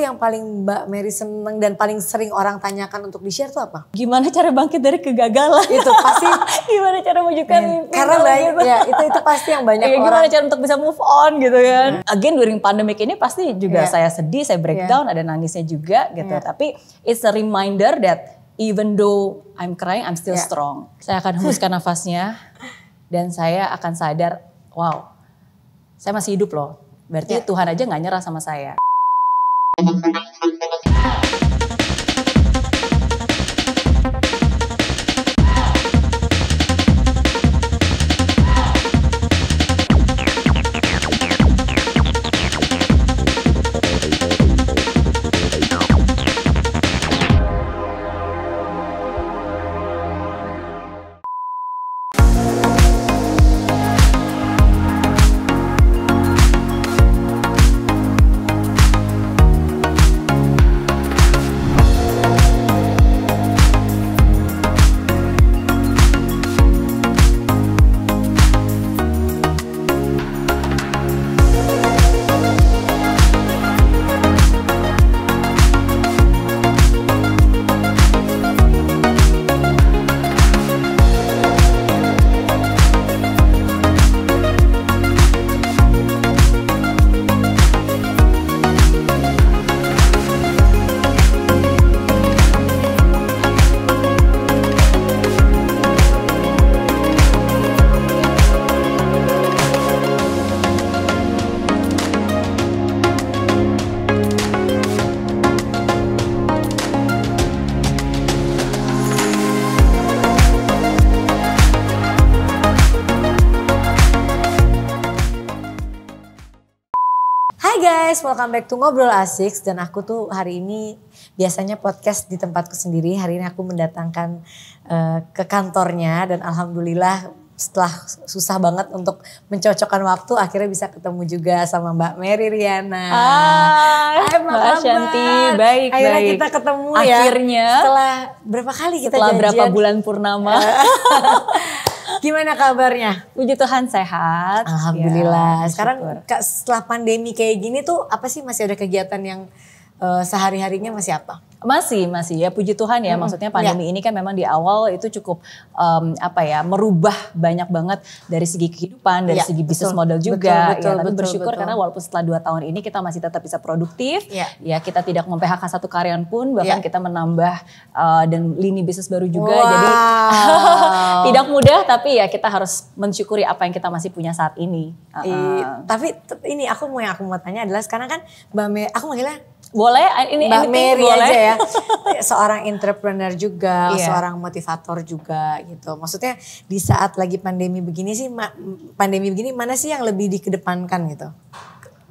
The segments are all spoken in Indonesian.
yang paling Mbak Mary seneng dan paling sering orang tanyakan untuk di-share tuh apa? Gimana cara bangkit dari kegagalan? Itu pasti. gimana cara mewujudkan yeah. mimpi? Karena banyak, gitu. ya itu itu pasti yang banyak ya, orang. cara untuk bisa move on gitu kan? Iya. Again during pandemic ini pasti juga yeah. saya sedih, saya breakdown, iya. yeah. ada nangisnya juga gitu. Yeah. Tapi it's a reminder that even though I'm crying, I'm still yeah. strong. Saya akan hembuskan nafasnya dan saya akan sadar, wow, saya masih hidup loh. Berarti yeah. Tuhan aja nggak nyerah sama saya. Gracias. welcome back to Ngobrol Asik dan aku tuh hari ini biasanya podcast di tempatku sendiri. Hari ini aku mendatangkan uh, ke kantornya dan alhamdulillah setelah susah banget untuk mencocokkan waktu akhirnya bisa ketemu juga sama Mbak Mary Riana. Ah, Hai, Hai Mbak Shanti, baik Akhirnya baik. kita ketemu akhirnya, ya. Akhirnya setelah berapa kali kita setelah janjian? berapa bulan purnama. Eh. Gimana kabarnya? Puji Tuhan sehat. Alhamdulillah. Ya, Sekarang syukur. setelah pandemi kayak gini tuh apa sih masih ada kegiatan yang uh, sehari-harinya masih apa? Masih, masih ya puji Tuhan ya. Hmm. Maksudnya ya. pandemi ya. ini kan memang di awal itu cukup um, apa ya, merubah banyak banget dari segi kehidupan, dari ya, segi bisnis model juga. Betul, ya. betul, ya, tapi betul, bersyukur betul. karena walaupun setelah dua tahun ini kita masih tetap bisa produktif. Ya, ya kita tidak memphk satu karyawan pun, bahkan ya. kita menambah uh, dan lini bisnis baru juga. Wow. Jadi tidak mudah tapi ya kita harus mensyukuri apa yang kita masih punya saat ini. Uh -uh. I, tapi ini aku mau yang aku mau tanya adalah sekarang kan Mbak Me, aku manggilnya boleh eh, ini Mbak Mary boleh. aja ya. seorang entrepreneur juga, yeah. seorang motivator juga gitu. Maksudnya di saat lagi pandemi begini sih pandemi begini mana sih yang lebih dikedepankan gitu?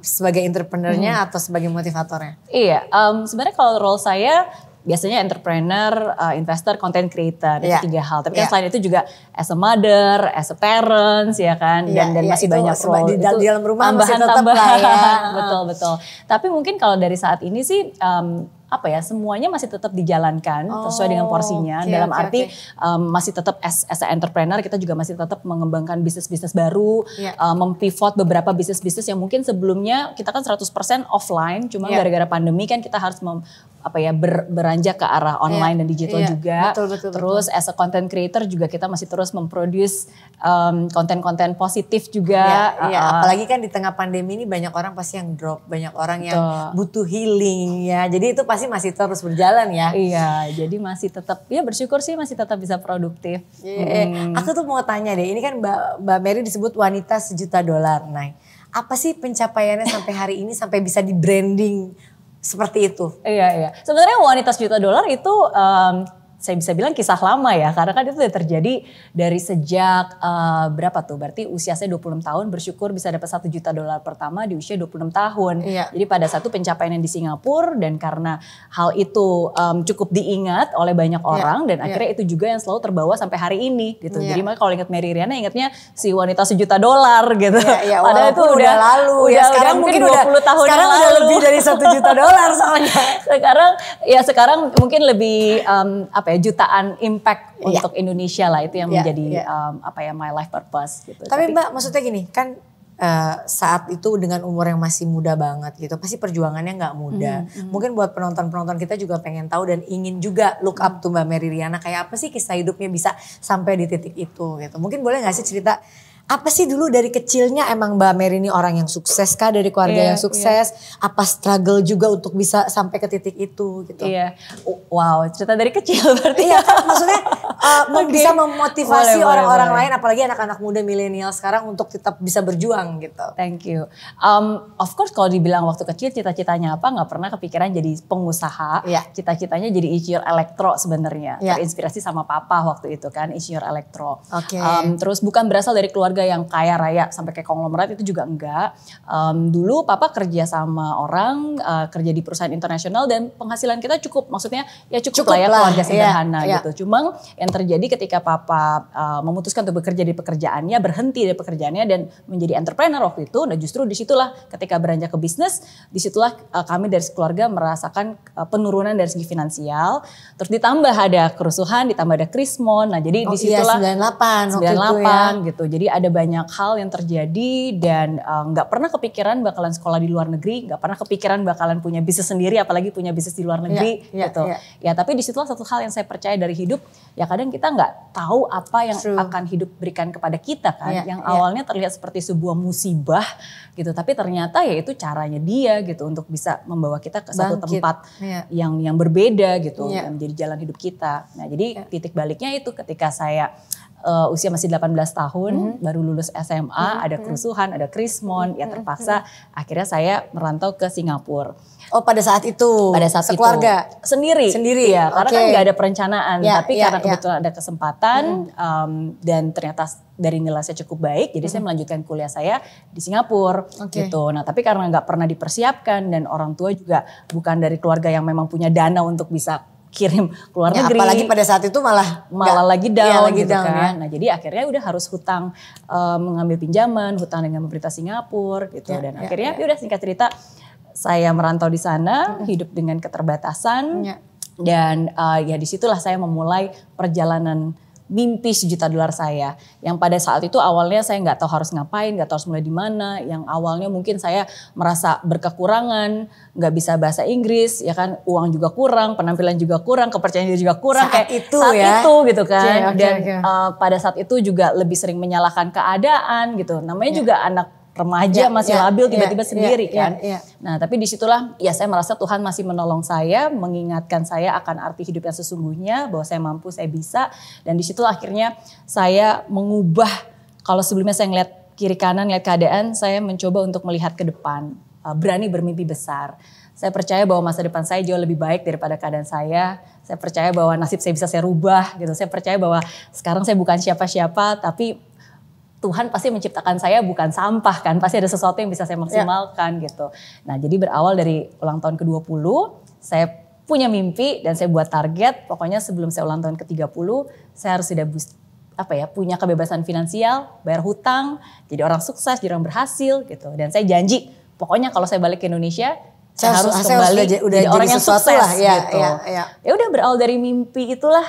Sebagai entrepreneurnya hmm. atau sebagai motivatornya? Iya, um, sebenarnya kalau role saya biasanya entrepreneur, uh, investor, content creator yeah. itu iya. tiga hal. Tapi yeah. kan iya. selain itu juga as a mother, as a parents ya kan yeah, dan iya, dan yeah, masih itu banyak role di, dalam rumah tambahan masih tetap tambahan. Lah ya. betul betul. Tapi mungkin kalau dari saat ini sih um, apa ya semuanya masih tetap dijalankan oh, sesuai dengan porsinya okay, dalam okay, arti okay. Um, masih tetap as, as a entrepreneur kita juga masih tetap mengembangkan bisnis-bisnis baru yeah. Ya. um, mempivot beberapa bisnis-bisnis yang mungkin sebelumnya kita kan 100% offline cuma yeah. gara-gara pandemi kan kita harus mem, apa ya ber, beranjak ke arah ya. online yeah. dan digital yeah. juga betul, betul, terus betul. as a content creator juga kita masih terus memproduce um, konten-konten positif juga yeah, yeah. Uh, apalagi kan di tengah pandemi ini banyak orang pasti yang drop banyak orang yang butuh healing ya jadi itu pasti pasti masih terus berjalan ya. Iya, jadi masih tetap ya bersyukur sih masih tetap bisa produktif. Yeah. Iya, eh, hmm. Aku tuh mau tanya deh, ini kan Mbak, Mbak Mary disebut wanita sejuta dolar, naik Apa sih pencapaiannya sampai hari ini sampai bisa di branding seperti itu? Iya, iya. Sebenarnya wanita sejuta dolar itu um, saya bisa bilang kisah lama ya karena kan itu sudah terjadi dari sejak uh, berapa tuh berarti usia saya 26 tahun bersyukur bisa dapat satu juta dolar pertama di usia 26 tahun. Iya. Jadi pada satu pencapaian yang di Singapura dan karena hal itu um, cukup diingat oleh banyak iya. orang iya. dan akhirnya iya. itu juga yang selalu terbawa sampai hari ini gitu. Iya. Jadi makanya kalau ingat Mary Riana ingatnya si wanita sejuta dolar gitu. Iya, iya, Padahal itu udah, udah lalu ya, udah, ya sekarang udah, mungkin 20 udah, tahun sekarang yang udah lebih dari satu juta dolar soalnya. sekarang ya sekarang mungkin lebih um, apa ya, ya jutaan impact yeah. untuk Indonesia lah itu yang yeah, menjadi yeah. Um, apa ya my life purpose gitu. Tapi, Tapi Mbak maksudnya gini kan uh, saat itu dengan umur yang masih muda banget gitu pasti perjuangannya nggak mudah. Mm -hmm. Mungkin buat penonton-penonton kita juga pengen tahu dan ingin juga look up hmm. tuh Mbak Mary Riana kayak apa sih kisah hidupnya bisa sampai di titik itu gitu. Mungkin boleh nggak sih cerita apa sih dulu dari kecilnya emang Mbak Mary ini orang yang sukses kah dari keluarga yeah, yang iya. sukses? Yeah. Apa struggle juga untuk bisa sampai ke titik itu gitu? Iya. Yeah. Wow, cerita dari kecil berarti. Iya, kan? maksudnya uh, oh, okay. bisa memotivasi orang-orang lain apalagi anak-anak muda milenial sekarang untuk tetap bisa berjuang gitu. Thank you. Um, of course kalau dibilang waktu kecil cita-citanya apa nggak pernah kepikiran jadi pengusaha. Yeah. Cita-citanya jadi insinyur elektro sebenarnya. Yeah. Terinspirasi sama papa waktu itu kan insinyur elektro. Oke. Okay. Um, terus bukan berasal dari keluarga keluarga yang kaya raya sampai kayak konglomerat itu juga enggak. Um, dulu papa kerja sama orang uh, kerja di perusahaan internasional dan penghasilan kita cukup, maksudnya ya cukup, cukup lah ya lah. keluarga iya, sederhana yeah, gitu. Yeah. Cuma yang terjadi ketika papa uh, memutuskan untuk bekerja di pekerjaannya, berhenti dari pekerjaannya dan menjadi entrepreneur waktu itu, nah justru disitulah ketika beranjak ke bisnis, disitulah uh, kami dari keluarga merasakan uh, penurunan dari segi finansial. Terus ditambah ada kerusuhan, ditambah ada krismon, nah jadi oh, iya, disitulah iya, 98 98 ya. gitu. Jadi ada ada banyak hal yang terjadi dan eh, nggak uh, pernah kepikiran bakalan sekolah di luar negeri, nggak pernah kepikiran bakalan punya bisnis sendiri, apalagi punya bisnis di luar iya, negeri yeah, gitu. Yeah. Ya tapi disitulah satu hal yang saya percaya dari hidup, ya kadang kita nggak tahu apa yang True. akan hidup berikan kepada kita kan, yeah, yang iya. awalnya yeah. terlihat seperti sebuah musibah gitu, tapi ternyata ya itu caranya dia gitu untuk bisa membawa kita ke satu tempat yeah. yang yang berbeda gitu, yeah. menjadi jalan hidup kita. Nah jadi yeah. titik baliknya itu ketika saya uh, usia masih 18 tahun, mm -hmm. baru lulus SMA, mm -hmm. ada kerusuhan, ada krismon, mm -hmm. ya terpaksa mm -hmm. akhirnya saya merantau ke Singapura. Oh pada saat itu? Pada saat Sekeluarga? itu. Sendiri. Sendiri? ya, karena kan nggak ada perencanaan. Yeah, tapi yeah, karena ya. kebetulan yeah. ada kesempatan mm -hmm. um, dan ternyata dari nilai saya cukup baik, jadi mm -hmm. saya mhm. melanjutkan kuliah saya di Singapura okay. gitu. Nah tapi karena nggak pernah dipersiapkan dan orang tua juga bukan dari keluarga yang memang punya dana untuk bisa kirim keluar ya, negeri. Apalagi pada saat itu malah malah gak, lagi iya, down, ya, lagi gitu down kan. Ya. Nah jadi akhirnya udah harus hutang um, mengambil pinjaman, hutang dengan pemerintah Singapura gitu. Ya, Dan ya, akhirnya ya. ya udah singkat cerita saya merantau di sana, hmm. hidup dengan keterbatasan. Ya. Dan uh, ya disitulah saya memulai perjalanan mimpi sejuta dolar saya. Yang pada saat itu awalnya saya nggak tahu harus ngapain, nggak tahu harus mulai di mana. Yang awalnya mungkin saya merasa berkekurangan, nggak bisa bahasa Inggris, ya kan uang juga kurang, penampilan juga kurang, kepercayaan diri juga kurang. Saat kayak itu saat ya. itu gitu kan. Yeah, okay, Dan okay. Uh, eh, pada saat itu juga lebih sering menyalahkan keadaan gitu. Namanya yeah. juga anak remaja yeah, masih yeah, labil ya, tiba-tiba yeah, sendiri yeah, kan. Yeah, yeah. Nah, tapi disitulah ya saya merasa Tuhan masih menolong saya, mengingatkan saya akan arti hidup yang sesungguhnya, bahwa saya mampu, saya bisa. Dan disitulah akhirnya saya mengubah, kalau sebelumnya saya ngeliat kiri kanan, ngeliat keadaan, saya mencoba untuk melihat ke depan, eh, berani bermimpi besar. Saya percaya bahwa masa depan saya jauh lebih baik daripada keadaan saya. Saya percaya bahwa nasib saya bisa saya rubah gitu. Saya percaya bahwa sekarang saya bukan siapa-siapa, tapi Tuhan pasti menciptakan saya bukan sampah kan, pasti ada sesuatu yang bisa saya ya. maksimalkan yeah. gitu. Nah, jadi berawal dari ulang tahun ke-20, saya punya mimpi dan saya buat target, pokoknya sebelum saya ulang tahun ke-30, saya harus sudah apa ya, punya kebebasan finansial, bayar hutang, jadi orang sukses, jadi orang berhasil gitu. Dan saya janji, pokoknya kalau saya balik ke Indonesia, saya, saya harus ah, saya kembali udah jadi orang yang sukses lah. Ya, gitu. Ya, ya. ya udah berawal dari mimpi itulah,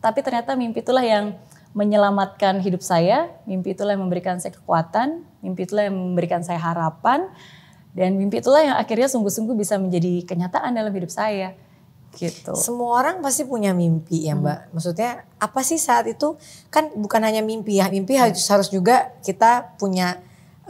tapi ternyata mimpi itulah yang menyelamatkan hidup saya, mimpi itulah yang memberikan saya kekuatan, mimpi itulah yang memberikan saya harapan, dan mimpi itulah yang akhirnya sungguh-sungguh bisa menjadi kenyataan dalam hidup saya. Gitu. Semua orang pasti punya mimpi ya hmm. Mbak. Hmm. Maksudnya apa sih saat itu? Kan bukan hanya mimpi ya, mimpi hmm. harus juga kita punya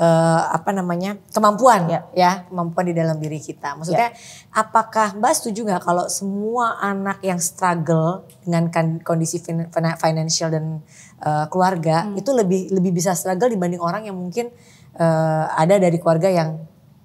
uh, apa namanya kemampuan ya. ya kemampuan di dalam diri kita. Maksudnya ya. apakah Mbak setuju nggak kalau semua anak yang struggle dengan kan, kondisi fin financial dan uh, keluarga hmm. itu lebih lebih bisa struggle dibanding orang yang mungkin uh, ada dari keluarga yang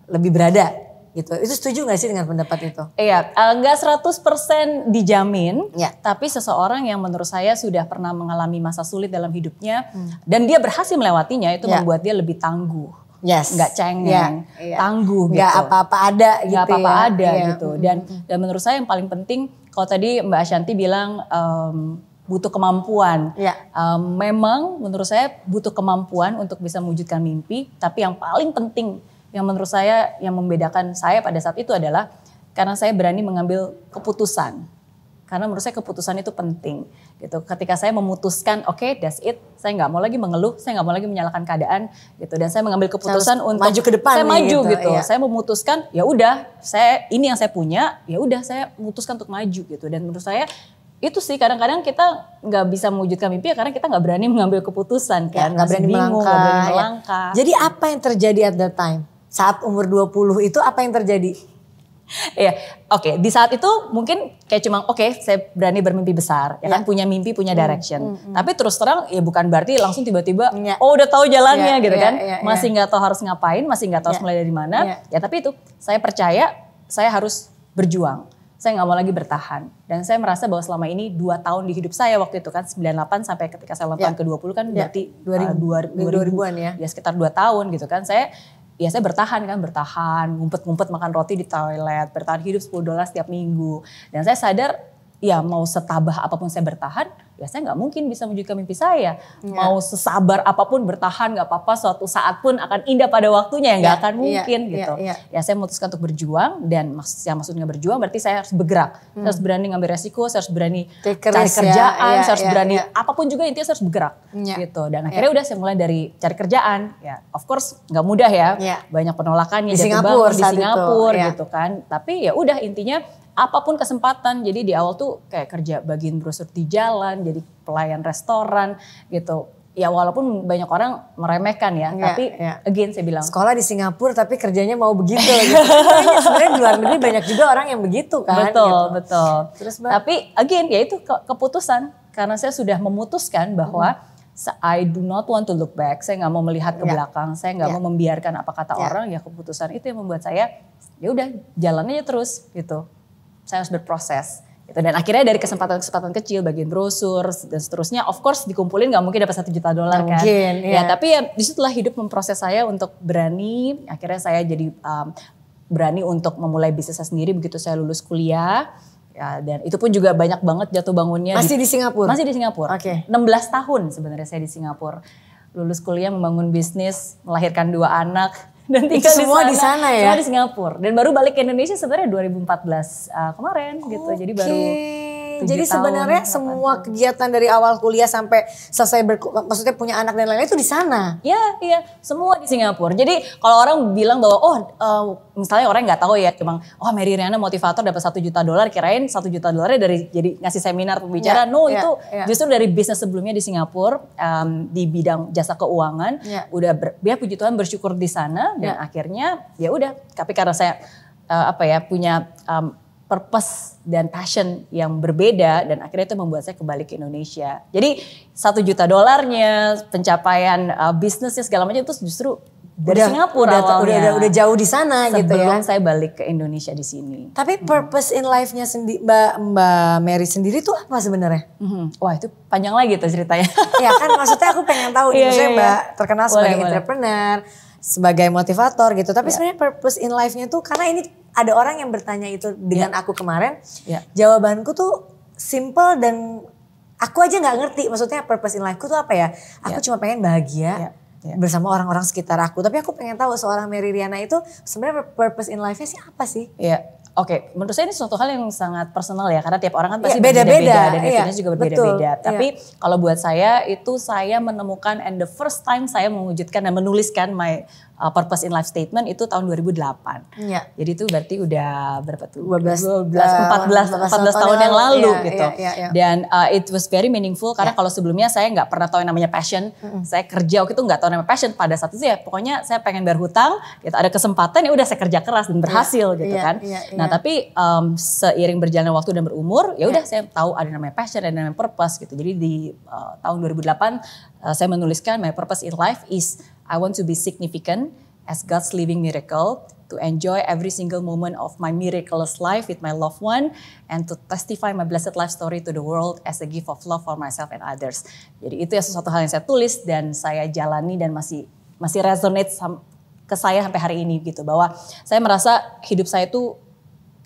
lebih berada gitu. Itu setuju gak sih dengan pendapat itu? Iya, enggak eh, 100% dijamin, ya. tapi seseorang yang menurut saya sudah pernah mengalami masa sulit dalam hidupnya hmm. dan dia berhasil melewatinya itu ya. membuat dia lebih tangguh yes. nggak cengeng, ya. tangguh, nggak gitu. apa-apa ada, gitu nggak ya. apa-apa ya. ada ya. gitu. Dan hmm. dan menurut saya yang paling penting, kalau tadi Mbak Ashanti bilang um, butuh kemampuan, Ya. um, memang menurut saya butuh kemampuan untuk bisa mewujudkan mimpi. Tapi yang paling penting yang menurut saya yang membedakan saya pada saat itu adalah karena saya berani mengambil keputusan. Karena menurut saya keputusan itu penting gitu. Ketika saya memutuskan, oke, okay, that's it. Saya nggak mau lagi mengeluh, saya nggak mau lagi menyalahkan keadaan gitu. Dan saya mengambil keputusan saya untuk maju ke depan. Saya maju gitu. gitu. Iya. Saya memutuskan, ya udah, saya ini yang saya punya, ya udah saya memutuskan untuk maju gitu. Dan menurut saya itu sih kadang-kadang kita nggak bisa mewujudkan mimpi ya karena kita nggak berani mengambil keputusan kan iya, nggak ya, berani bingung, melangkah, gak berani melangkah. Jadi apa yang terjadi at that time? saat umur 20 itu apa yang terjadi? Iya, oke. Okay. Di saat itu mungkin kayak cuma oke, okay, saya berani bermimpi besar, ya, ya. kan iya. punya mimpi, punya hmm, direction. Hmm, hmm, Tapi terus terang ya bukan berarti langsung tiba-tiba ya. oh udah tahu jalannya ya, gitu ya, kan. Ya, ya, masih nggak tahu harus ngapain, masih nggak tahu ya. harus iya. mulai dari mana. Ya. ya tapi itu saya percaya saya harus berjuang. Saya nggak mau lagi bertahan. Dan saya merasa bahwa selama ini dua tahun di hidup saya waktu itu kan 98 sampai ketika saya lompat ya. ke 20 kan ya. berarti 2000, uh, 2000, 2000-an ya. Ya sekitar dua tahun gitu kan. Saya biasanya bertahan kan bertahan ngumpet-ngumpet makan roti di toilet bertahan hidup 10 dolar setiap minggu dan saya sadar ya mau setabah apapun saya bertahan, ya saya nggak mungkin bisa mewujudkan mimpi saya. Yeah. Mau sesabar apapun bertahan nggak apa-apa, suatu saat pun akan indah pada waktunya ya nggak yeah. akan iya, mungkin yeah. gitu. Yeah. Yeah. Ya saya memutuskan untuk berjuang dan maks yang maksudnya berjuang berarti saya harus bergerak, hmm. saya harus berani ngambil resiko, saya harus berani Take cari risk, ya, kerjaan, yeah. saya harus yeah. berani yeah. apapun juga intinya saya harus bergerak yeah. gitu. Dan iya. akhirnya yeah. udah saya mulai dari cari kerjaan, ya of course nggak mudah ya, yeah. banyak penolakannya di Singapura, di Singapura itu. Iya. gitu kan. Tapi ya udah intinya apapun kesempatan. Jadi di awal tuh kayak kerja bagian brosur di jalan, jadi pelayan restoran gitu. Ya walaupun banyak orang meremehkan ya, ya tapi ya. again saya bilang sekolah di Singapura tapi kerjanya mau begitu. gitu. Sebenarnya di luar negeri banyak juga orang yang begitu kan. Betul gitu. betul. Terus bang. tapi again ya itu ke keputusan karena saya sudah memutuskan bahwa hmm. I do not want to look back. Saya nggak mau melihat ke yeah. belakang. Saya nggak yeah. mau membiarkan apa kata yeah. orang. Ya keputusan itu yang membuat saya ya udah jalannya terus gitu saya harus berproses gitu. dan akhirnya dari kesempatan-kesempatan kecil bagian brosur dan seterusnya of course dikumpulin nggak mungkin dapat satu juta dolar kan mungkin, ya. ya tapi ya disitulah hidup memproses saya untuk berani akhirnya saya jadi um, berani untuk memulai bisnisnya sendiri begitu saya lulus kuliah Ya, dan itu pun juga banyak banget jatuh bangunnya. Masih di, di Singapura? Masih di Singapura. Oke. Okay. 16 tahun sebenarnya saya di Singapura. Lulus kuliah, membangun bisnis, melahirkan dua anak, dan tinggal itu semua di sana, di sana ya. Semua di Singapura dan baru balik ke Indonesia sebenarnya 2014 uh, kemarin okay. gitu. Jadi baru jadi sebenarnya semua kegiatan dari awal kuliah sampai selesai berku, maksudnya punya anak dan lain-lain itu di sana. Iya, iya, semua di Singapura. Jadi kalau orang bilang bahwa oh uh, misalnya orang nggak tahu ya cuma oh Mary Riana motivator dapat satu juta dolar kirain satu juta dolarnya dari jadi ngasih seminar pembicara. Ya, no, ya, itu ya. justru dari bisnis sebelumnya di Singapura um, di bidang jasa keuangan Ya. udah ber, dia ya puji Tuhan bersyukur di sana dan ya. akhirnya ya udah tapi karena saya uh, apa ya punya um, purpose dan passion yang berbeda dan akhirnya itu membuat saya kembali ke Indonesia. Jadi satu juta dolarnya, pencapaian uh, bisnisnya segala macam itu justru dari udah, Singapura udah, awalnya. Udah, udah, udah jauh di sana gitu ya. Sebelum saya balik ke Indonesia di sini. Tapi hmm. purpose in life-nya sendiri Mbak Mbak Mary sendiri tuh apa sebenarnya? Hmm. Wah, itu panjang lagi tuh ceritanya. ya kan maksudnya aku pengen tahu nih, yeah, maksudnya yeah, Mbak iya. terkenal sebagai boleh. entrepreneur sebagai motivator gitu. Tapi yeah. sebenarnya purpose in life-nya tuh karena ini ada orang yang bertanya itu dengan yeah. aku kemarin. Yeah. Jawabanku tuh simple dan aku aja nggak ngerti maksudnya purpose in life-ku tuh apa ya? Aku yeah. cuma pengen bahagia. Yeah. Yeah. bersama orang-orang sekitar aku. Tapi aku pengen tahu seorang Mary Riana itu sebenarnya purpose in life-nya sih apa sih? Iya. Yeah. Oke, okay. menurut saya ini suatu hal yang sangat personal ya karena tiap orang kan iya, pasti beda-beda ya, dan definisinya iya, ya, juga berbeda-beda. Iya. Tapi ya. kalau buat saya itu saya menemukan and the first time saya mewujudkan dan menuliskan my uh, purpose in life statement itu tahun 2008. Iya. Jadi itu berarti udah berapa tuh? 12, 14 14, 14 tahun, yang lalu ya, gitu. Iya, iya, iya, Dan uh, it was very meaningful karena iya. kalau sebelumnya saya nggak pernah tahu yang namanya passion. Mm -hmm. Saya kerja waktu itu nggak tahu namanya passion. Pada saat itu ya pokoknya saya pengen berhutang, gitu. ada kesempatan ya udah saya kerja keras dan iya, berhasil gitu kan. Nah, tapi um, seiring berjalannya waktu dan berumur, ya udah saya tahu ada namanya passion dan namanya purpose gitu. Jadi di uh, tahun 2008 uh, saya menuliskan my purpose in life is I want to be significant as God's living miracle, to enjoy every single moment of my miraculous life with my loved one, and to testify my blessed life story to the world as a gift of love for myself and others. Jadi itu ya sesuatu hal yang saya tulis dan saya jalani dan masih masih resonate ke saya sampai hari ini gitu bahwa saya merasa hidup saya itu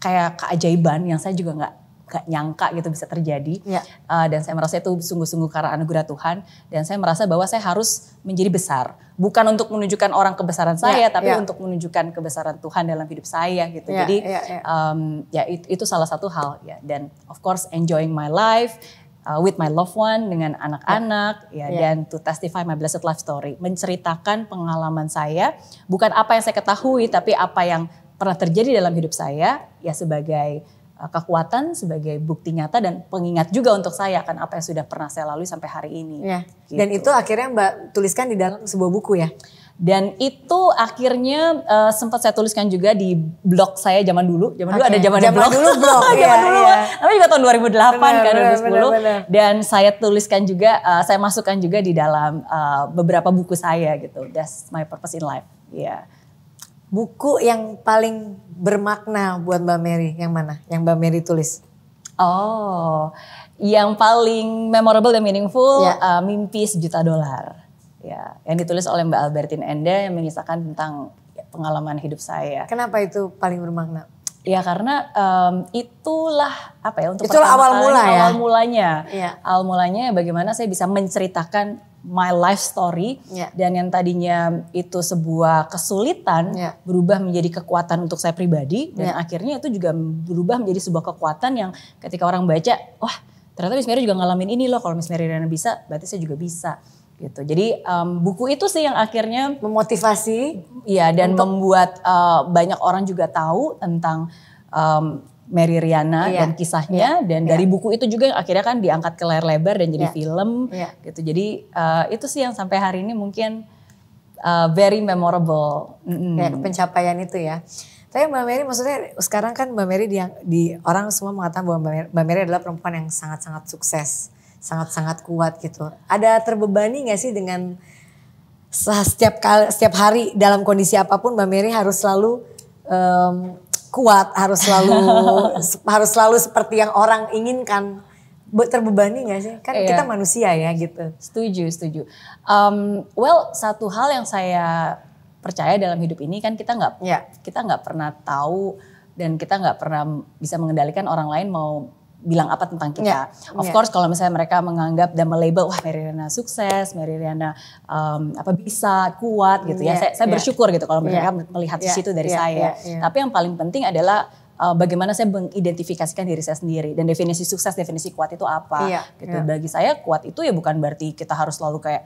kayak keajaiban yang saya juga nggak gak nyangka gitu bisa terjadi. Ya. Uh, dan saya merasa itu sungguh-sungguh karena anugerah Tuhan. Dan saya merasa bahwa saya harus menjadi besar. Bukan untuk menunjukkan orang kebesaran ya, saya, ya, tapi ya. untuk menunjukkan kebesaran Tuhan dalam hidup saya gitu. Ya, Jadi ya, ya. Um, ya itu, itu salah satu hal ya. Dan of course enjoying my life. Uh, with my loved one dengan anak-anak yeah. ya yeah. dan to testify my blessed life story menceritakan pengalaman saya bukan apa yang saya ketahui tapi apa yang pernah terjadi dalam hidup saya ya sebagai Eh, kekuatan sebagai bukti nyata dan pengingat juga untuk saya akan apa yang sudah pernah saya lalui sampai hari ini. Ya. Gitu. Dan itu akhirnya Mbak tuliskan di dalam sebuah buku ya. Dan itu akhirnya uh, sempat saya tuliskan juga di blog saya zaman dulu. Zaman okay. dulu ada zaman, dulu blog. zaman yeah, dulu. Yeah. Tapi juga tahun 2008 bener, kan 2010. Bener, bener. Dan saya tuliskan juga uh, saya masukkan juga di dalam uh, beberapa buku saya gitu. That's my purpose in life. Ya. Yeah buku yang paling bermakna buat Mbak Mary yang mana? Yang Mbak Mary tulis? Oh, yang paling memorable dan meaningful ya. uh, mimpi sejuta dolar. Ya, yang ditulis oleh Mbak Albertine Ende yang mengisahkan tentang pengalaman hidup saya. Kenapa itu paling bermakna? Ya karena um, itulah apa ya untuk itulah awal mula ya. Awal mulanya. Ya. Awal mulanya bagaimana saya bisa menceritakan my life story yeah. dan yang tadinya itu sebuah kesulitan yeah. berubah menjadi kekuatan untuk saya pribadi dan yeah. akhirnya itu juga berubah menjadi sebuah kekuatan yang ketika orang baca wah ternyata Miss Mary juga ngalamin ini loh kalau Miss Mary Riana bisa berarti saya juga bisa gitu jadi um, buku itu sih yang akhirnya memotivasi ya dan untuk... membuat uh, banyak orang juga tahu tentang um, Mary Riana yeah. dan kisahnya yeah. dan yeah. dari buku itu juga yang akhirnya kan diangkat ke layar lebar dan jadi yeah. film yeah. gitu. Jadi uh, itu sih yang sampai hari ini mungkin uh, very memorable. Mm. Ya, pencapaian itu ya. Tapi Mbak Mary maksudnya sekarang kan Mbak Mary di, di orang semua mengatakan bahwa Mbak Mary, Mbak Mary adalah perempuan yang sangat-sangat sukses, sangat-sangat kuat gitu. Ada terbebani gak sih dengan setiap kali, setiap hari dalam kondisi apapun Mbak Mary harus selalu um, kuat, harus selalu harus selalu seperti yang orang inginkan. Terbebani nggak sih? Kan iya. kita manusia ya gitu. Setuju, setuju. Um, well, satu hal yang saya percaya dalam hidup ini kan kita nggak yeah. kita nggak pernah tahu dan kita nggak pernah bisa mengendalikan orang lain mau bilang apa tentang kita. Yeah. Of yeah. course kalau misalnya mereka menganggap dan melebel wah Riana sukses, Meriana um, apa bisa, kuat gitu yeah. ya. Saya, saya yeah. bersyukur gitu kalau mereka yeah. melihat yeah. situ dari yeah. saya. Yeah. Yeah. Tapi yang paling penting adalah uh, bagaimana saya mengidentifikasikan diri saya sendiri dan definisi sukses, definisi kuat itu apa Yeah. gitu. yeah. Bagi saya kuat itu ya bukan berarti kita harus selalu kayak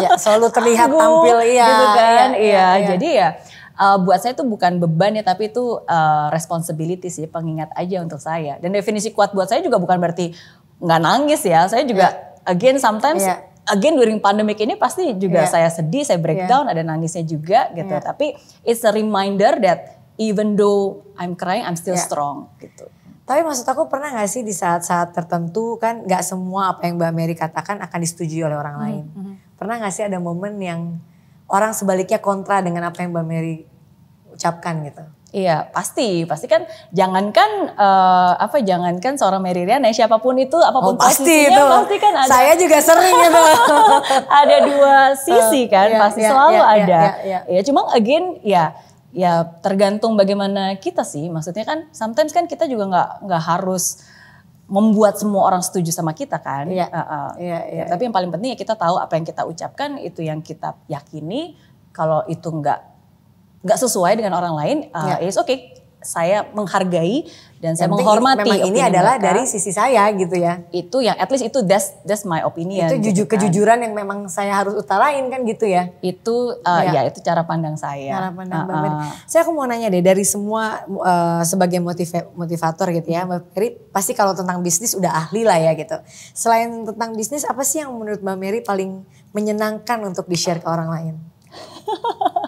ya selalu terlihat Anggu, tampil iya gitu kan. Iya, iya, iya. iya. Jadi ya uh, buat saya itu bukan beban ya tapi itu uh, responsibility sih pengingat aja untuk saya dan definisi kuat buat saya juga bukan berarti nggak nangis ya saya juga yeah. again sometimes yeah. again during pandemic ini pasti juga yeah. saya sedih saya breakdown iya. yeah. ada nangisnya juga gitu yeah. tapi it's a reminder that even though I'm crying I'm still yeah. strong gitu tapi maksud aku pernah gak sih di saat-saat tertentu kan gak semua apa yang Mbak Mary katakan akan disetujui oleh orang hmm, lain. Mm -hmm. Pernah gak sih ada momen yang orang sebaliknya kontra dengan apa yang Mbak Mary ucapkan gitu. Iya pasti, pasti kan jangankan uh, apa jangankan seorang Mary Riana ya, siapapun itu apapun oh, pasti itu. pasti kan ada. Saya juga sering itu. ada dua sisi eh, kan, iya, pasti yeah, selalu yeah, iya, ada. Ya cuma again ya ya tergantung bagaimana kita sih. Maksudnya kan sometimes kan kita juga nggak nggak harus membuat semua orang setuju sama kita kan. Iya. Uh, uh. Iya, iya. Tapi yang paling penting ya kita tahu apa yang kita ucapkan itu yang kita yakini. Kalau itu nggak nggak sesuai dengan orang lain, uh, ya. it's okay. Saya menghargai dan yang saya menghormati. Memang ini adalah mereka. dari sisi saya gitu ya. Itu yang at least itu that's that's my opinion. Itu jujur gitu kan. kejujuran yang memang saya harus utarain kan gitu ya. Itu uh, ya. ya itu cara pandang saya. Cara pandang uh, uh-uh. Mbak Saya aku mau nanya deh dari semua uh, sebagai motiva motivator gitu ya Mbak Mary pasti kalau tentang bisnis udah ahli lah ya gitu. Selain tentang bisnis apa sih yang menurut Mbak Mary paling menyenangkan untuk di-share ke orang lain?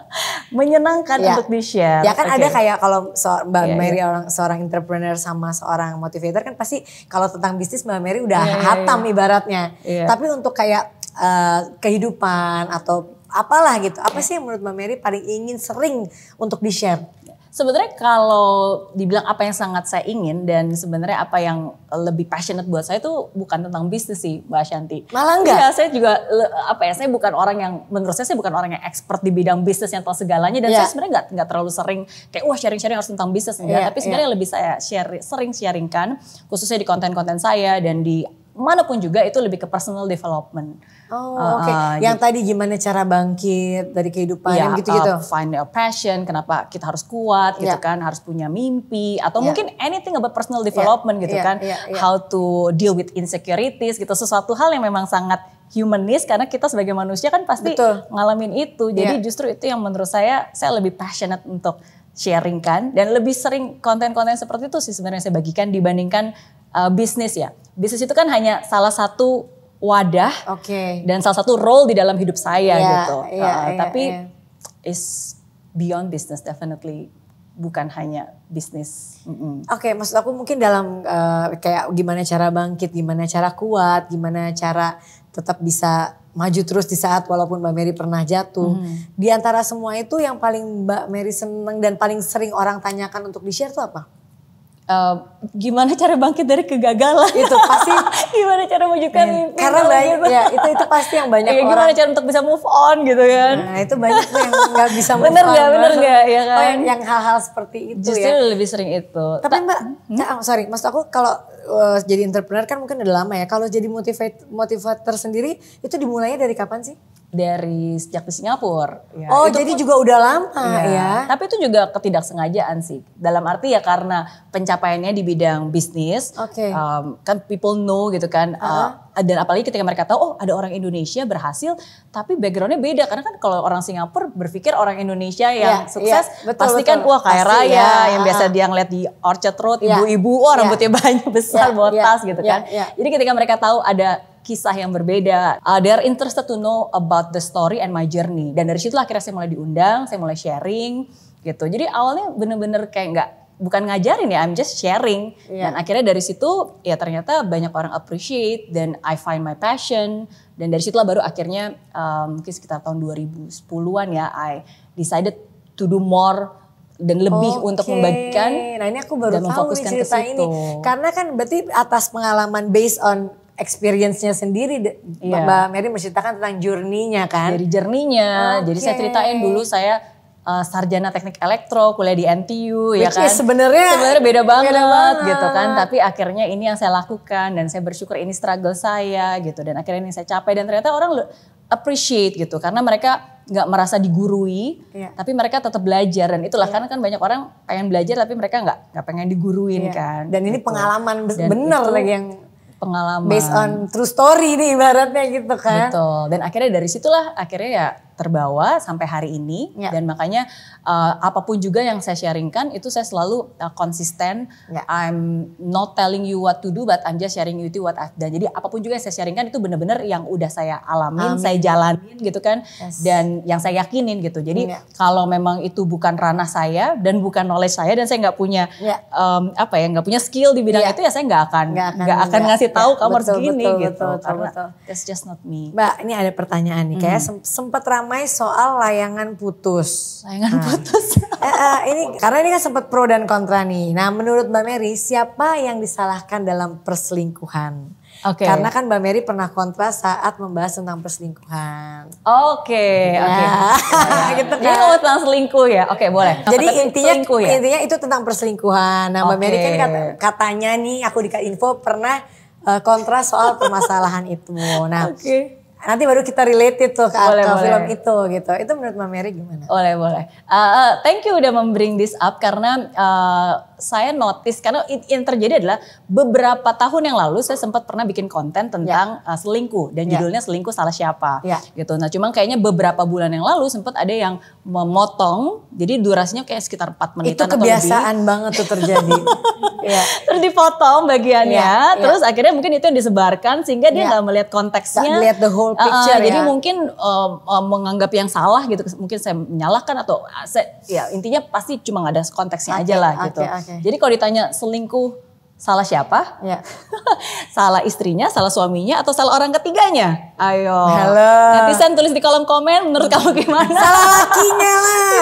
menyenangkan ya. untuk di share. Ya kan okay. ada kayak kalau so, Mbak yeah, Mary yeah. orang seorang entrepreneur sama seorang motivator kan pasti kalau tentang bisnis Mbak Mary udah yeah, iya, hatam yeah. ibaratnya. Yeah. Tapi untuk kayak uh, kehidupan atau apalah gitu. Apa yeah. sih yang menurut Mbak Mary paling ingin sering untuk di share? Sebenarnya kalau dibilang apa yang sangat saya ingin dan sebenarnya apa yang lebih passionate buat saya itu bukan tentang bisnis sih Mbak Shanti. Malah enggak? Ya, saya juga apa ya, saya bukan orang yang menurut saya saya bukan orang yang expert di bidang bisnis yang tahu segalanya dan yeah. saya sebenarnya nggak nggak terlalu sering kayak wah sharing-sharing harus tentang bisnis yeah, tapi iya. sebenarnya yeah. lebih saya share sering sharingkan khususnya di konten-konten saya dan di manapun juga itu lebih ke personal development. Oh, ah, oke. Okay. Ah, yang gitu. tadi gimana cara bangkit dari kehidupan ya, gitu-gitu. Uh, find your passion, kenapa kita harus kuat yeah. gitu iya. kan, harus punya mimpi atau yeah. mungkin anything about personal iya, development yeah. gitu yeah. kan. Yeah. Yeah. How to deal with insecurities gitu sesuatu hal yang memang sangat humanis karena kita sebagai manusia kan pasti Betul. ngalamin itu. Iya. Jadi yeah. justru itu yang menurut saya saya lebih passionate untuk sharing kan dan lebih sering konten-konten seperti itu sih sebenarnya saya bagikan dibandingkan uh, bisnis ya bisnis itu kan hanya salah satu wadah okay. dan salah satu role di dalam hidup saya yeah, gitu. Yeah, uh, yeah, tapi yeah. is beyond business definitely bukan hanya bisnis. Mm -mm. Oke, okay, maksud aku mungkin dalam uh, kayak gimana cara bangkit, gimana cara kuat, gimana cara tetap bisa maju terus di saat walaupun Mbak Mary pernah jatuh. Mm. Di antara semua itu yang paling Mbak Mary seneng dan paling sering orang tanyakan untuk di-share itu apa? Uh, gimana cara bangkit dari kegagalan itu pasti gimana cara mewujudkan iya, mimpi karena banyak gitu? ya itu itu pasti yang banyak ya, gimana orang. cara untuk bisa move on gitu kan nah itu banyak yang nggak bisa move bener on gak, bener nggak ya kan oh, yang, yang hal-hal seperti itu ya. justru ya. lebih sering itu tapi mbak hmm? nah, sorry mas aku kalau uh, jadi entrepreneur kan mungkin udah lama ya kalau jadi motivator sendiri itu dimulainya dari kapan sih dari sejak di Singapura. Ya, oh jadi pun, juga udah lama ya. ya. Tapi itu juga ketidaksengajaan sih. Dalam arti ya karena pencapaiannya di bidang bisnis. Oke. Okay. Um, kan people know gitu kan. Uh-huh. Uh, dan apalagi ketika mereka tahu oh ada orang Indonesia berhasil. Tapi backgroundnya beda. Karena kan kalau orang Singapura berpikir orang Indonesia yang yeah, iya. sukses. Yeah, betul, pasti betul. kan wah kaya raya. Ya. Yang biasa dia ngeliat di Orchard Road iya. ibu-ibu. Yeah. Iya. rambutnya yeah. banyak besar yeah, botas yeah, gitu kan. Yeah, yeah. Jadi ketika mereka tahu ada kisah yang berbeda. Uh, they are interested to know about the story and my journey. Dan dari situ akhirnya saya mulai diundang, saya mulai sharing gitu. Jadi awalnya bener-bener kayak nggak bukan ngajarin ya, I'm just sharing. Yeah. Dan akhirnya dari situ ya ternyata banyak orang appreciate dan I find my passion. Dan dari situlah baru akhirnya um, mungkin sekitar tahun 2010-an ya I decided to do more dan lebih okay. untuk membagikan. Nah ini aku baru tahu nih cerita ini. Karena kan berarti atas pengalaman based on experience-nya sendiri yeah. Mbak Mary menceritakan tentang journey-nya kan. Dari journey-nya. Okay. Oh, Jadi saya ceritain dulu saya uh, sarjana teknik elektro, kuliah di NTU ya Which ya kan. sebenarnya sebenarnya beda banget, beda banget gitu kan, tapi akhirnya ini yang saya lakukan dan saya bersyukur ini struggle saya gitu dan akhirnya ini saya capai dan ternyata orang appreciate gitu karena mereka nggak merasa digurui, yeah. tapi mereka tetap belajar dan itulah yeah. karena kan banyak orang pengen belajar tapi mereka nggak nggak pengen diguruin yeah. kan. Dan ini gitu. pengalaman dan bener itu, yang pengalaman. Based on true story nih ibaratnya gitu kan. Betul. Dan akhirnya dari situlah akhirnya ya terbawa sampai hari ini ya. dan makanya uh, apapun juga yang saya sharingkan itu saya selalu uh, konsisten ya. I'm not telling you what to do but I'm just sharing you what I've done jadi apapun juga yang saya sharingkan itu benar-benar yang udah saya alamin Amin. saya jalanin gitu kan yes. dan yang saya yakinin gitu jadi ya. kalau memang itu bukan ranah saya dan bukan knowledge saya dan saya nggak punya ya. um, apa ya nggak punya skill di bidang ya. itu ya saya nggak akan nggak akan, akan ya. ngasih tahu ya. kamu harus gini betul, gitu betul, karena that's just not me mbak ini ada pertanyaan nih kayak hmm. sempat ramai ramai soal layangan putus. Layangan nah. putus. eh, eh, ini karena ini kan sempat pro dan kontra nih. Nah, menurut Mbak Mary, siapa yang disalahkan dalam perselingkuhan? Okay. Karena kan Mbak Mary pernah kontra saat membahas tentang perselingkuhan. Oke, okay, oke. Okay. Nah, gitu gitu Jadi kan. tentang selingkuh ya. Oke, okay, boleh. Jadi intinya ya. Intinya itu tentang perselingkuhan. Nah, okay. Mbak Mary kan kat, katanya nih aku di info pernah uh, kontra soal permasalahan itu. Nah, okay. Nanti baru kita related tuh ke, boleh, ke boleh. film itu gitu. Itu menurut Mbak Mary gimana? Boleh, boleh. Uh, thank you udah membring this up karena uh, saya notice karena yang terjadi adalah beberapa tahun yang lalu saya sempat pernah bikin konten tentang yeah. Ya. uh, selingkuh dan ya. judulnya yeah. selingkuh salah siapa yeah. gitu. Nah, cuman kayaknya beberapa bulan yang lalu sempat ada yang memotong jadi durasinya kayak sekitar 4 menit Itu kebiasaan banget tuh terjadi. ya. Terus dipotong bagiannya, ya, ya. terus ya. akhirnya mungkin itu yang disebarkan sehingga dia nggak melihat konteksnya. Gak melihat the whole picture uh, ya. Jadi iya. mungkin uh, uh, menganggap yang salah gitu, mungkin saya menyalahkan atau ah, saya, ya intinya pasti cuma ada konteksnya okay, aja lah okay, gitu. Okay. Jadi kalau ditanya selingkuh salah siapa? Yeah. salah istrinya, salah suaminya, atau salah orang ketiganya? Ayo. Halo. Netizen tulis di kolom komen menurut kamu gimana? Salah lakinya lah.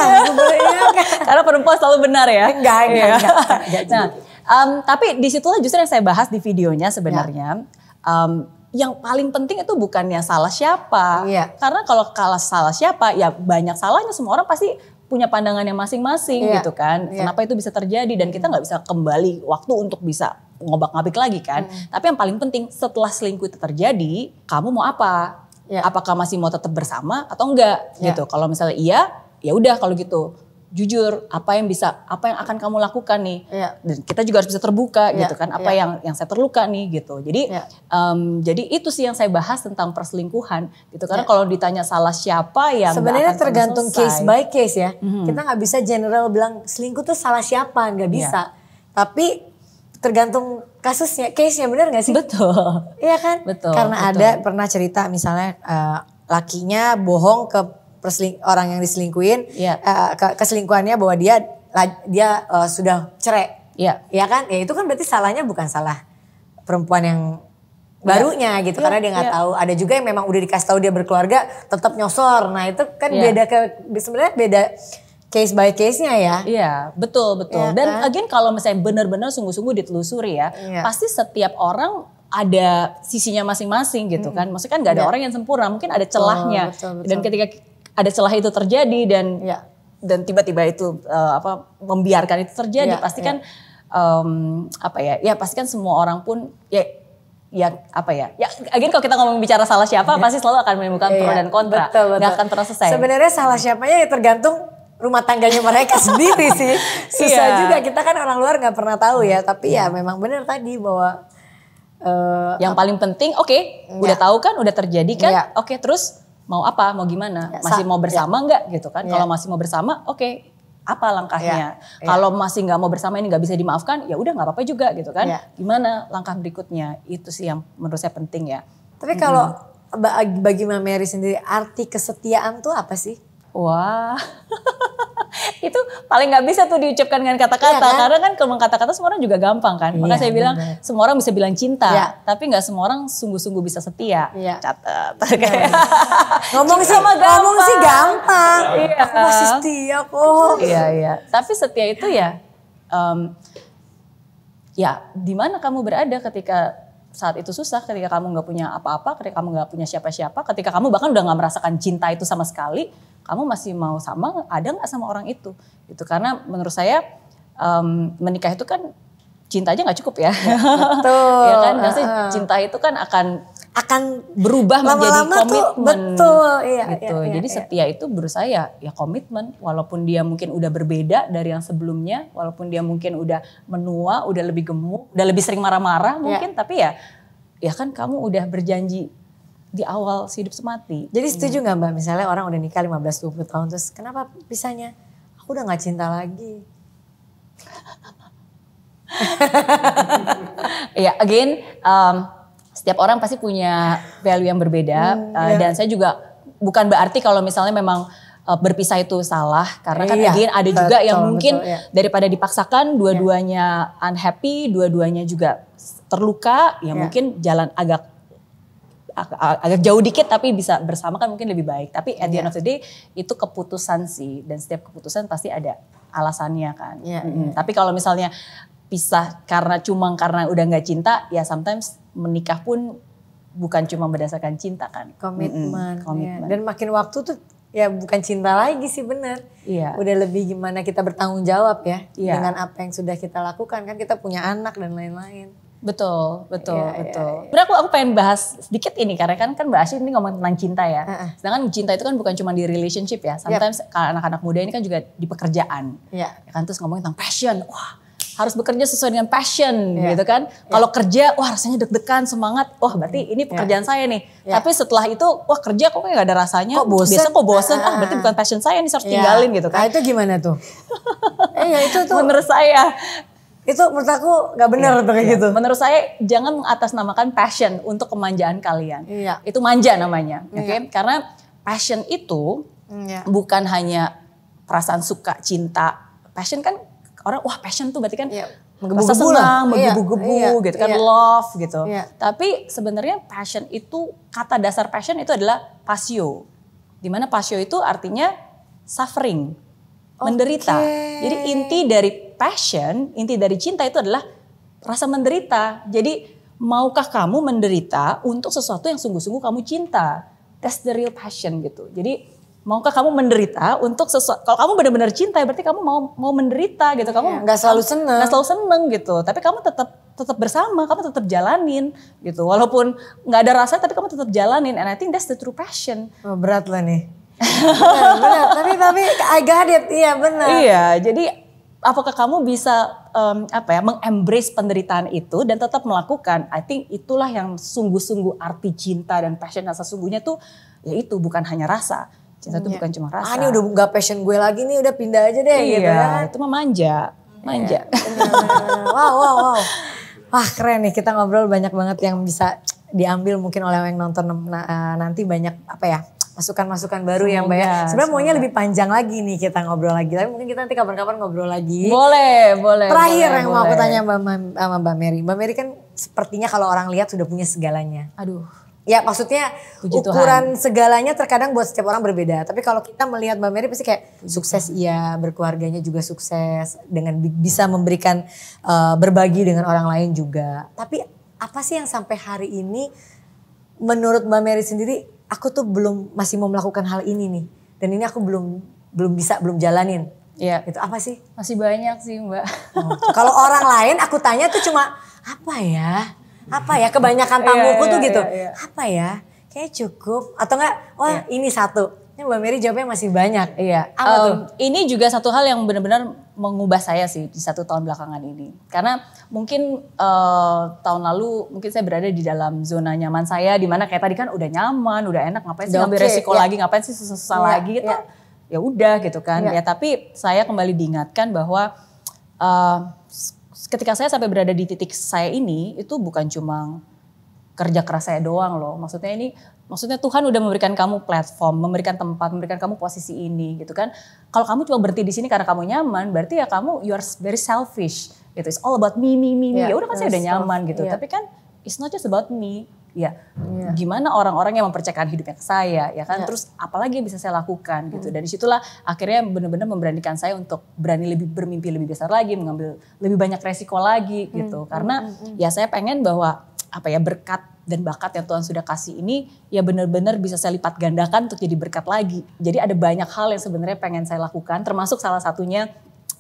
Iya. Karena perempuan selalu benar ya. Enggak, enggak, enggak, iya. enggak, enggak. Nah, um, tapi disitulah justru yang saya bahas di videonya sebenarnya. Yeah. Ya. Um, yang paling penting itu bukannya salah siapa. Iya. Karena kalau kalah salah siapa ya banyak salahnya semua orang pasti punya pandangan yang masing-masing iya. gitu kan. Iya. Kenapa itu bisa terjadi dan kita nggak bisa kembali waktu untuk bisa ngobak-ngabik lagi kan. Hmm. Tapi yang paling penting setelah selingkuh itu terjadi, kamu mau apa? Iya. Apakah masih mau tetap bersama atau enggak iya. gitu. Kalau misalnya iya, ya udah kalau gitu jujur apa yang bisa apa yang akan kamu lakukan nih yeah. dan kita juga harus bisa terbuka yeah. gitu kan apa yeah. yang yang saya terluka nih gitu jadi yeah. Iya. um, jadi itu sih yang saya bahas tentang perselingkuhan gitu karena yeah. kalau ditanya salah siapa yang sebenarnya tergantung case by case ya mm-hmm. kita nggak bisa general bilang selingkuh tuh salah siapa nggak iya. bisa yeah. tapi tergantung kasusnya case nya benar nggak sih betul iya kan betul karena betul. ada pernah cerita misalnya uh, lakinya bohong ke perseling, orang yang diselingkuin yeah. Iya. uh, ke, keselingkuhannya bahwa dia dia uh, sudah cerai. Iya. Yeah. Ya kan? Ya itu kan berarti salahnya bukan salah perempuan yang iya. barunya yeah. gitu yeah. karena dia nggak yeah. tahu. Ada juga yang memang udah dikasih tahu dia berkeluarga tetap nyosor. Nah, itu kan yeah. beda ke sebenarnya beda case by case-nya ya. Iya, betul betul. Ya, Dan kan? again kalau misalnya benar-benar sungguh-sungguh ditelusuri ya, ya, pasti setiap orang ada sisinya masing-masing gitu -hmm. kan. Maksudnya kan nggak ada ya. orang yang sempurna, mungkin ada celahnya. Oh, betul, betul. Dan ketika ada celah itu terjadi dan ya. dan tiba-tiba itu uh, apa membiarkan itu terjadi ya, pasti ya. kan um, apa ya ya pasti kan semua orang pun ya ya apa ya ya akhirnya kalau kita ngomong bicara salah siapa ya. pasti selalu akan menemukan ya, pro dan kontra betul, betul. Nggak akan selesai sebenarnya salah siapanya ya tergantung rumah tangganya mereka sendiri sih susah ya. juga kita kan orang luar nggak pernah tahu ya hmm. tapi ya, ya memang benar tadi bahwa uh, yang paling penting oke okay, ya. udah iya. tahu kan udah terjadi kan ya. oke okay, terus mau apa, mau gimana, ya, masih mau bersama ya. nggak gitu kan? Kalau ya. masih mau bersama, oke, okay, apa langkahnya. ya, Kalau masih nggak mau bersama ini nggak bisa dimaafkan, ya udah nggak apa-apa juga gitu kan. ya. Gimana langkah berikutnya? Itu sih yang menurut saya penting ya. Tapi kalau hmm. bagi Mbak Mary sendiri arti kesetiaan tuh apa sih? Wah. itu paling nggak bisa tuh diucapkan dengan kata-kata. Iya, kan? Karena kan kalau kata-kata semua orang juga gampang kan. Maka iya, saya bilang bener. semua orang bisa bilang cinta. Iya. Tapi nggak semua orang sungguh-sungguh bisa setia. Iya. Catat. Iya. ngomong sih gampang. Ngomong sih gampang. Iya. Aku masih setia kok. Iya, iya. Tapi setia itu ya... Um, ya di mana kamu berada ketika saat itu susah ketika kamu nggak punya apa-apa ketika kamu nggak punya siapa-siapa ketika kamu bahkan udah nggak merasakan cinta itu sama sekali kamu masih mau sama ada nggak sama orang itu itu karena menurut saya um, menikah itu kan cinta aja nggak cukup ya betul ya kan maksudnya uh -huh. cinta itu kan akan akan berubah lama -lama menjadi komitmen betul iya, gitu iya, iya, jadi iya. setia itu berusaha ya ya komitmen walaupun dia mungkin udah berbeda dari yang sebelumnya walaupun dia mungkin udah menua udah lebih gemuk udah lebih sering marah-marah iya. mungkin iya. tapi ya ya kan kamu udah berjanji di awal hidup semati. Jadi iya. setuju nggak mbak misalnya orang udah nikah 15-20 tahun terus kenapa pisahnya? Aku udah nggak cinta lagi. Iya. yeah, again um, setiap orang pasti punya value yang berbeda hmm, yeah. Uh, iya. dan saya juga bukan berarti kalau misalnya memang uh, berpisah itu salah karena kan iya, again ada betul, juga yang mungkin betul, yeah. daripada dipaksakan dua-duanya yeah. unhappy, dua-duanya juga terluka, ya yeah. mungkin jalan agak agak jauh dikit tapi bisa bersama kan mungkin lebih baik. Tapi at the end iya. of the day itu keputusan sih dan setiap keputusan pasti ada alasannya kan. Yeah, mm -hmm. Iya. Tapi kalau misalnya pisah karena cuma karena udah nggak cinta ya sometimes menikah pun bukan cuma berdasarkan cinta kan. Komitmen. Mm -hmm. yeah. Dan makin waktu tuh ya bukan cinta lagi sih bener. Iya. Udah lebih gimana kita bertanggung jawab ya. yeah. Dengan apa yang sudah kita lakukan kan kita punya anak dan lain-lain. Betul, betul, yeah, iya, betul. Yeah, iya. yeah. Benar aku aku pengen bahas sedikit ini karena kan kan Mbak Asyik ini ngomong tentang cinta ya. Uh-uh. Sedangkan cinta itu kan bukan cuma di relationship ya. Sometimes yep. anak-anak muda ini kan juga di pekerjaan. Yeah. Ya kan terus ngomong tentang passion. Wah, harus bekerja sesuai dengan passion yeah. gitu kan. Yeah. Kalau kerja wah rasanya deg-degan, semangat. Wah, berarti hmm. ini iya. pekerjaan yeah. saya nih. Yeah. Tapi setelah itu wah kerja kok kayak gak ada rasanya. Kok bosen? Biasa kok bosen. Uh-huh. Ah, berarti bukan passion saya nih, harus yeah. tinggalin gitu nah, kan. Nah, itu gimana tuh? eh, ya itu tuh. Menurut saya itu menurut aku nggak benar iya, tuh iya. gitu. Menurut saya jangan mengatasnamakan passion untuk kemanjaan kalian. Iya. Itu manja namanya, iya. oke? Okay? Karena passion itu iya. bukan hanya perasaan suka, cinta. Passion kan orang wah passion tuh berarti kan iya. rasa senang, menggebu-gebu iya. gitu kan, iya. love gitu. Iya. gitu. iya. Tapi sebenarnya passion itu kata dasar passion itu adalah pasio. Dimana pasio itu artinya suffering, okay. menderita. Jadi inti dari passion, inti dari cinta itu adalah rasa menderita. Jadi maukah kamu menderita untuk sesuatu yang sungguh-sungguh kamu cinta? That's the real passion gitu. Jadi maukah kamu menderita untuk sesuatu? Kalau kamu benar-benar cinta, ya berarti kamu mau mau menderita gitu. Kamu iya, nggak selalu seneng, nggak selalu seneng gitu. Tapi kamu tetap tetap bersama, kamu tetap jalanin gitu. Walaupun nggak ada rasa, tapi kamu tetap jalanin. And I think that's the true passion. Oh, berat lah nih. benar, benar. tapi tapi I got it. Iya benar. Iya, jadi apakah kamu bisa um, apa ya mengembrace penderitaan itu dan tetap melakukan I think itulah yang sungguh-sungguh arti cinta dan passion rasa subuhnya tuh ya itu bukan hanya rasa cinta itu iya. bukan cuma rasa ah ini udah gak passion gue lagi nih udah pindah aja deh gitu iya, gitu kan itu memanja manja yeah. Iya, wow wow wow wah keren nih kita ngobrol banyak banget yang bisa diambil mungkin oleh yang nonton nah, eh, nanti banyak apa ya masukan-masukan baru ya Mbak ya. Sebenarnya maunya lebih panjang lagi nih kita ngobrol lagi. Tapi mungkin kita nanti kapan-kapan ngobrol lagi. Boleh, boleh. Terakhir boleh, yang boleh. mau aku tanya Mbak, sama Mbak Mary. Mbak Mary kan sepertinya kalau orang lihat sudah punya segalanya. Aduh. Ya maksudnya Puji ukuran Tuhan. segalanya terkadang buat setiap orang berbeda. Tapi kalau kita melihat Mbak Mary pasti kayak Puji sukses iya, berkeluarganya juga sukses. Dengan bisa memberikan uh, berbagi dengan orang lain juga. Tapi apa sih yang sampai hari ini menurut Mbak Mary sendiri aku tuh belum masih mau melakukan hal ini nih dan ini aku belum belum bisa belum jalanin Iya. Itu apa sih? Masih banyak sih mbak. Oh, Kalau orang lain aku tanya tuh cuma apa ya? Apa ya? Kebanyakan iya, tamuku tuh iya, gitu. Iya, apa ya? Kayak cukup atau enggak? Wah ini satu. Ini Mbak Mary jawabnya masih banyak. Iya. Apa um, tuh? Ini juga satu hal yang benar-benar mengubah saya sih di satu tahun belakangan ini. Karena mungkin uh, tahun lalu mungkin saya berada di dalam zona nyaman saya. di mana kayak tadi kan udah nyaman, udah enak. Ngapain sih ngambil okay, resiko ya. lagi, ngapain sih susah-susah ya, lagi gitu. Ya. ya udah gitu kan. Ya. ya tapi saya kembali diingatkan bahwa uh, ketika saya sampai berada di titik saya ini. Itu bukan cuma kerja keras saya doang loh. Maksudnya ini maksudnya Tuhan udah memberikan kamu platform, memberikan tempat, memberikan kamu posisi ini gitu kan. Kalau kamu cuma berhenti di sini karena kamu nyaman, berarti ya kamu you are very selfish. Gitu. It's all about me me me. Yeah, ya udah kan saya udah nyaman gitu. Yeah. Tapi kan it's not just about me. Ya, yeah. gimana orang-orang yang mempercayakan hidupnya ke saya, ya kan? Yeah. Terus apalagi yang bisa saya lakukan gitu. Mm. Dan disitulah akhirnya benar-benar memberanikan saya untuk berani lebih bermimpi lebih besar lagi, mengambil lebih banyak resiko lagi gitu. Mm. Karena hmm. ya saya pengen bahwa apa ya berkat dan bakat yang Tuhan sudah kasih ini ya benar-benar bisa saya lipat gandakan untuk jadi berkat lagi. Jadi ada banyak hal yang sebenarnya pengen saya lakukan termasuk salah satunya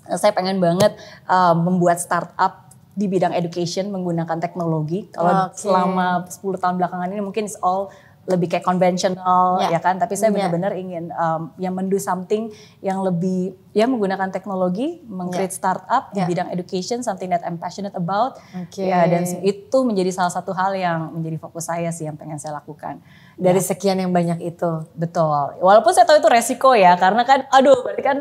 eh, saya pengen banget uh, membuat startup di bidang education menggunakan teknologi. Kalau okay. selama 10 tahun belakangan ini mungkin it's all lebih kayak konvensional yeah. ya kan tapi saya iya. benar-benar yeah. ingin um, yang mendu something yang lebih ya menggunakan teknologi mengcreate yeah. startup yeah. di ya. bidang education something that I'm passionate about okay. ya dan itu menjadi salah satu hal yang menjadi fokus saya sih yang pengen saya lakukan dari ya. sekian yang banyak itu betul walaupun saya tahu itu resiko ya karena kan aduh berarti kan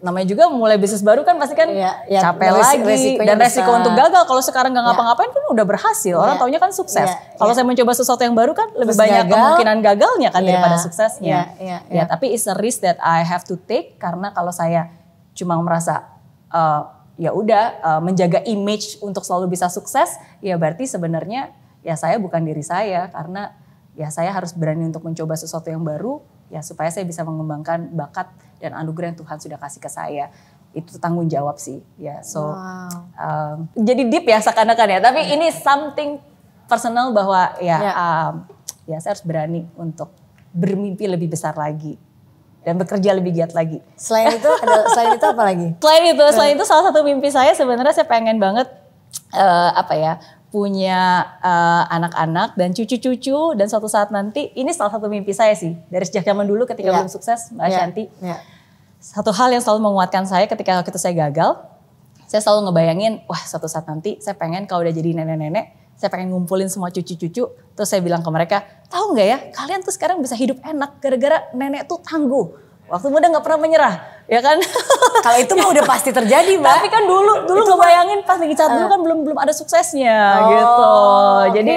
namanya juga mulai bisnis baru kan pasti kan ya, ya, capek lagi dan resiko besar. untuk gagal kalau sekarang nggak iya. ngapa-ngapain ya. kan udah berhasil orang ya. taunya kan sukses ya, kalau iya. saya mencoba sesuatu yang baru kan lebih Terus banyak gagal. kemungkinan gagalnya kan ya. daripada suksesnya iya, ya, ya, ya. ya tapi it's a risk that I have to take karena kalau saya cuma merasa uh, ya udah uh, menjaga image untuk selalu bisa sukses ya berarti sebenarnya ya saya bukan diri saya karena ya saya harus berani untuk mencoba sesuatu yang baru ya supaya saya bisa mengembangkan bakat dan anugerah yang Tuhan sudah kasih ke saya itu tanggung jawab sih ya so wow. um, jadi deep ya seakan-akan ya tapi ini something personal bahwa ya yeah. um, ya saya harus berani untuk bermimpi lebih besar lagi dan bekerja lebih giat lagi. Selain itu ada selain itu apa lagi? Selain itu, selain hmm. itu salah satu mimpi saya sebenarnya saya pengen banget uh, apa ya punya eh, anak-anak uh, dan cucu-cucu dan suatu saat nanti ini salah satu mimpi saya sih dari sejak zaman dulu ketika yeah. belum sukses Mbak yeah. Shanti. Yeah. Satu hal yang selalu menguatkan saya ketika waktu saya gagal, saya selalu ngebayangin, wah suatu saat nanti saya pengen kalau udah jadi nenek-nenek, saya pengen ngumpulin semua cucu-cucu, terus saya bilang ke mereka, tahu nggak ya, kalian tuh sekarang bisa hidup enak gara-gara nenek tuh tangguh Waktu muda nggak pernah menyerah, ya kan? Kalau itu mah udah pasti terjadi, Mbak. Tapi kan dulu dulu gue bayangin pas lagi cat dulu ah. kan belum belum ada suksesnya gitu. oh, gitu. Jadi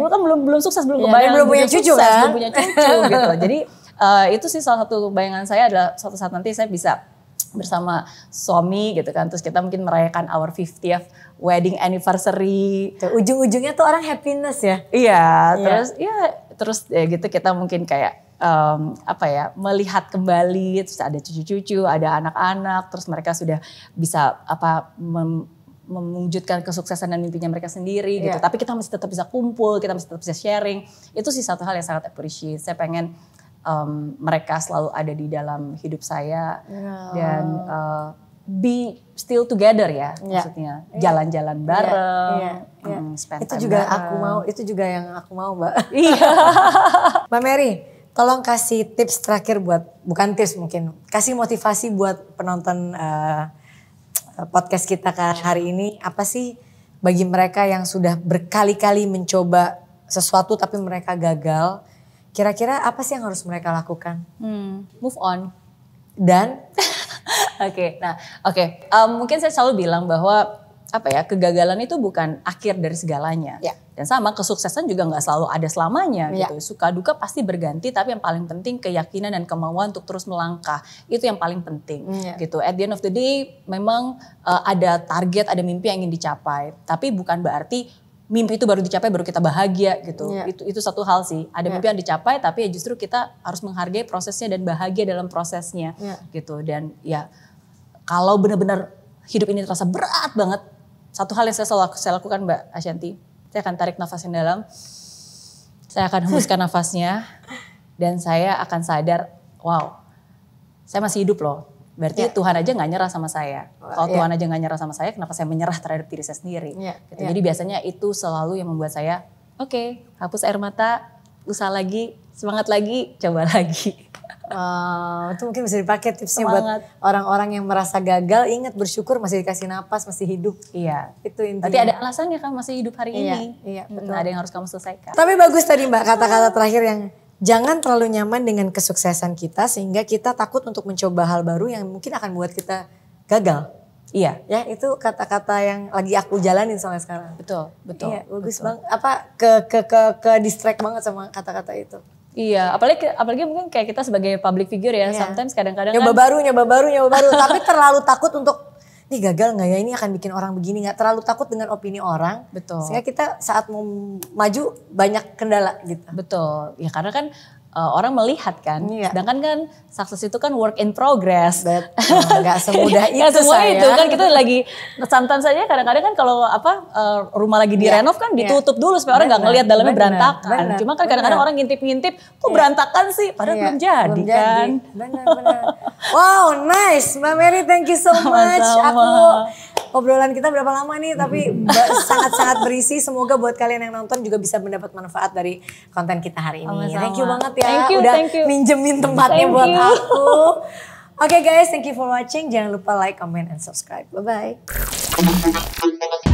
dulu kan belum belum sukses, belum ya, kebayang belum punya cucu kan? Belum punya cucu gitu. Jadi uh, itu sih salah satu bayangan saya adalah suatu saat nanti saya bisa bersama suami gitu kan terus kita mungkin merayakan our 50th wedding anniversary ujung-ujungnya tuh orang happiness ya iya yeah. terus ya terus ya gitu kita mungkin kayak um, apa ya melihat kembali terus ada cucu-cucu ada anak-anak terus mereka sudah bisa apa mem, mewujudkan kesuksesan dan mimpinya mereka sendiri yeah. gitu iya. tapi kita masih tetap bisa kumpul kita masih tetap bisa sharing itu sih satu hal yang sangat appreciate saya pengen um, mereka selalu ada di dalam hidup saya yeah. dan uh, be still together ya yeah. maksudnya iya. jalan-jalan yeah. bareng yeah. Yeah. Um, mm, spend itu juga bareng. aku mau itu juga yang aku mau mbak iya mbak Mary tolong kasih tips terakhir buat bukan tips mungkin kasih motivasi buat penonton uh, podcast kita hari ini apa sih bagi mereka yang sudah berkali-kali mencoba sesuatu tapi mereka gagal kira-kira apa sih yang harus mereka lakukan hmm, move on dan oke okay, nah oke okay. Eh, um, mungkin saya selalu bilang bahwa apa ya kegagalan itu bukan akhir dari segalanya ya. dan sama kesuksesan juga nggak selalu ada selamanya ya. gitu suka duka pasti berganti tapi yang paling penting keyakinan dan kemauan untuk terus melangkah itu yang paling penting hmm, ya. gitu at the end of the day memang uh, ada target ada mimpi yang ingin dicapai tapi bukan berarti mimpi itu baru dicapai baru kita bahagia gitu. ya. Itu itu satu hal sih. Ada ya. mimpi yang dicapai tapi ya justru kita harus menghargai prosesnya dan bahagia dalam prosesnya ya. gitu. Dan ya kalau benar-benar hidup ini terasa berat banget satu hal yang saya selalu saya lakukan Mbak Ashanti, saya akan tarik nafas yang dalam, saya akan hembuskan nafasnya, dan saya akan sadar, wow, saya masih hidup loh. Berarti yeah. Tuhan aja nggak nyerah sama saya. Kalau yeah. Tuhan aja nggak nyerah sama saya, kenapa saya menyerah terhadap diri saya sendiri? Yeah. Gitu. Yeah. Jadi biasanya itu selalu yang membuat saya, oke, okay, hapus air mata, usaha lagi, semangat lagi, coba lagi. Wow, itu mungkin bisa dipakai tipsnya Semangat. buat orang-orang yang merasa gagal, ingat bersyukur masih dikasih napas, masih hidup. Iya. Itu intinya. Tapi ada alasannya kan masih hidup hari iya, ini. Iya, betul. Nah, ada yang harus kamu selesaikan. Tapi bagus tadi Mbak kata-kata terakhir yang jangan terlalu nyaman dengan kesuksesan kita sehingga kita takut untuk mencoba hal baru yang mungkin akan buat kita gagal. Iya, ya itu kata-kata yang lagi aku jalanin soalnya sekarang. Betul, betul. Iya, bagus banget. Apa ke ke ke ke distract banget sama kata-kata itu. Iya, gitu. apalagi apalagi mungkin kayak kita sebagai public figure ya, yeah. sometimes kadang-kadang nyoba kan, baru, nyoba baru, nyoba baru, tapi terlalu takut untuk ini gagal nggak ya, ini akan bikin orang begini nggak, terlalu takut dengan opini orang. Betul. Sehingga kita saat mau maju banyak kendala gitu. Betul, ya karena kan uh, orang melihat kan. Iya. Sedangkan kan sukses itu kan work in progress. Betul. Gak semudah itu semua saya. itu kan kita lagi santan saja kadang-kadang kan kalau apa uh, rumah lagi iya. direnov kan iya. ditutup dulu supaya orang nggak ngelihat dalamnya bener, berantakan. Bener, Cuma kan kadang-kadang orang ngintip-ngintip kok iya. berantakan sih padahal belum jadi belum kan. Benar-benar. wow, nice. Mbak Mary thank you so much. Sama-sama. Aku obrolan kita berapa lama nih tapi sangat-sangat berisi semoga buat kalian yang nonton juga bisa mendapat manfaat dari konten kita hari ini. Thank you banget ya Thank you, udah thank you. minjemin tempatnya thank buat you. aku. Oke okay guys, thank you for watching. Jangan lupa like, comment, and subscribe. Bye-bye.